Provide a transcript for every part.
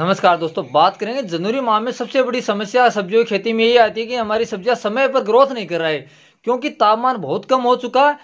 नमस्कार दोस्तों बात करेंगे जनवरी माह में सबसे बड़ी समस्या सब्जियों की खेती में ये आती है कि हमारी सब्जियां समय पर ग्रोथ नहीं कर रहा है क्योंकि तापमान बहुत कम हो चुका है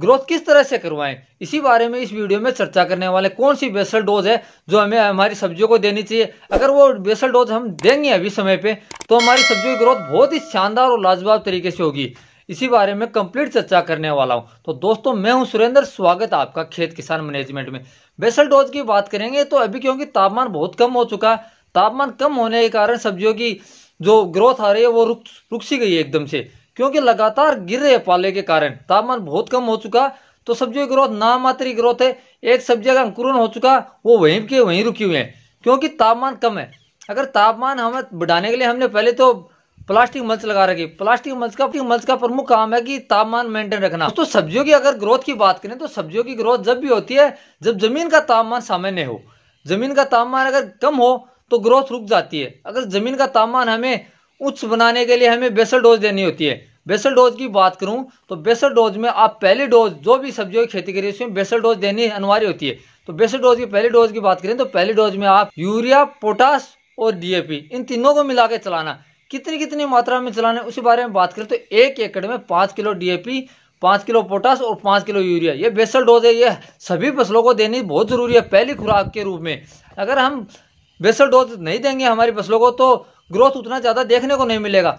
ग्रोथ किस तरह से करवाएं इसी बारे में इस वीडियो में चर्चा करने वाले कौन सी बेसल डोज है जो हमें हमारी सब्जियों को देनी चाहिए अगर वो बेसल डोज हम देंगे अभी समय पे तो हमारी सब्जियों की ग्रोथ बहुत ही शानदार और लाजवाब तरीके से होगी इसी बारे में कंप्लीट चर्चा करने वाला हूं तो दोस्तों मैं हूं सुरेंद्र स्वागत आपका खेत किसान मैनेजमेंट में बेसल डोज की बात करेंगे तो अभी क्योंकि तापमान बहुत कम हो चुका है तापमान कम होने के कारण सब्जियों की जो ग्रोथ आ रही है वो रुक रुक सी गई है एकदम से क्योंकि लगातार गिर रहे पाले के कारण तापमान बहुत कम हो चुका तो सब्जियों की ग्रोथ नामात्री ग्रोथ है एक सब्जियों का अंकुरन हो चुका वो वहीं के वहीं रुकी हुई है क्योंकि तापमान कम है अगर तापमान हमें बढ़ाने के लिए हमने पहले तो प्लास्टिक मल्च लगा रखी प्लास्टिक मल्च का मल्च का प्रमुख काम है कि तापमान मेंटेन रखना तो सब्जियों की अगर ग्रोथ की बात करें तो सब्जियों की ग्रोथ जब भी होती है जब जमीन का तापमान सामान्य हो जमीन का तापमान अगर कम हो तो ग्रोथ रुक जाती है अगर जमीन का तापमान हमें उच्च बनाने के लिए हमें बेसल डोज देनी होती है बेसल डोज की बात करूं तो बेसल डोज में आप पहली डोज जो भी सब्जियों की खेती करिए उसमें बेसल डोज देनी अनिवार्य होती है तो बेसल डोज की पहली डोज की बात करें तो पहली डोज में आप यूरिया पोटास और डीएपी इन तीनों को मिला के चलाना कितनी कितनी मात्रा में चलाने उसके उसी बारे में बात करें तो एक एकड़ में पाँच किलो डीएपी पाँच किलो पोटास और पाँच किलो यूरिया ये बेसल डोज है ये सभी फसलों को देनी बहुत ज़रूरी है पहली खुराक के रूप में अगर हम बेसल डोज नहीं देंगे हमारी फसलों को तो ग्रोथ उतना ज़्यादा देखने को नहीं मिलेगा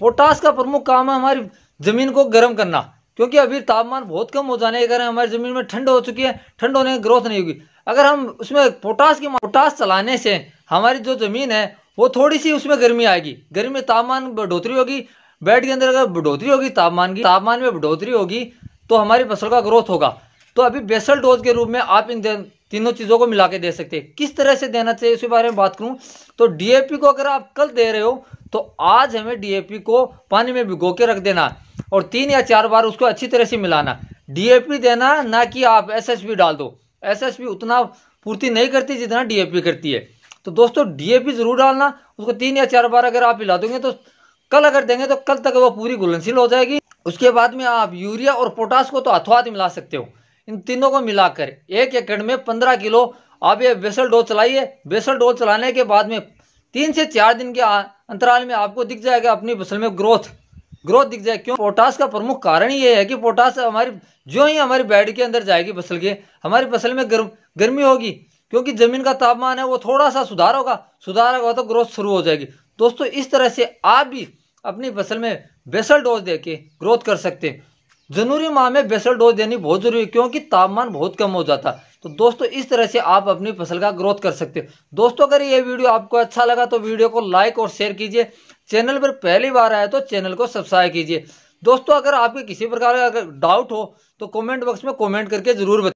पोटास का प्रमुख काम है हमारी ज़मीन को गर्म करना क्योंकि अभी तापमान बहुत कम हो जाने के कारण हमारी ज़मीन में ठंड हो चुकी है ठंड होने की ग्रोथ नहीं होगी अगर हम उसमें पोटास की पोटास चलाने से हमारी जो ज़मीन है वो थोड़ी सी उसमें गर्मी आएगी गर्मी में तापमान बढ़ोतरी होगी बेड के अंदर अगर बढ़ोतरी होगी तापमान की तापमान में बढ़ोतरी होगी तो हमारी फसल का ग्रोथ होगा तो अभी बेसल डोज के रूप में आप इन तीनों चीज़ों को मिला के दे सकते हैं किस तरह से देना चाहिए उसके बारे में बात करूं तो डीएपी को अगर आप कल दे रहे हो तो आज हमें डीएपी को पानी में भिगो के रख देना और तीन या चार बार उसको अच्छी तरह से मिलाना डीएपी देना ना कि आप एसएसपी डाल दो एसएसपी उतना पूर्ति नहीं करती जितना डीएपी करती है तो दोस्तों डीएपी जरूर डालना उसको तीन या चार बार अगर आप हिला दोगे तो कल अगर देंगे तो कल तक वो पूरी घुलनशील हो जाएगी उसके बाद में आप यूरिया और पोटास को तो हाथों हाथ मिला सकते हो इन तीनों को मिलाकर एक एकड़ में पंद्रह किलो आप ये बेसल डोज चलाइए बेसल डोज चलाने के बाद में तीन से चार दिन के अंतराल में आपको दिख जाएगा अपनी फसल में ग्रोथ ग्रोथ दिख जाए क्यों पोटास का प्रमुख कारण ये है कि पोटास हमारी जो ही हमारी बेड के अंदर जाएगी फसल के हमारी फसल में गर्म गर्मी होगी क्योंकि ज़मीन का तापमान है वो थोड़ा सा सुधार होगा सुधार होगा तो ग्रोथ शुरू हो जाएगी दोस्तों इस तरह से आप भी अपनी फसल में बेसल डोज दे के ग्रोथ कर सकते हैं जनवरी माह में बेसल डोज देनी बहुत ज़रूरी है क्योंकि तापमान बहुत कम हो जाता तो दोस्तों इस तरह से आप अपनी फसल का ग्रोथ कर सकते हो दोस्तों अगर ये वीडियो आपको अच्छा लगा तो वीडियो को लाइक और शेयर कीजिए चैनल पर पहली बार आया तो चैनल को सब्सक्राइब कीजिए दोस्तों अगर आपके किसी प्रकार का डाउट हो तो कॉमेंट बॉक्स में कॉमेंट करके ज़रूर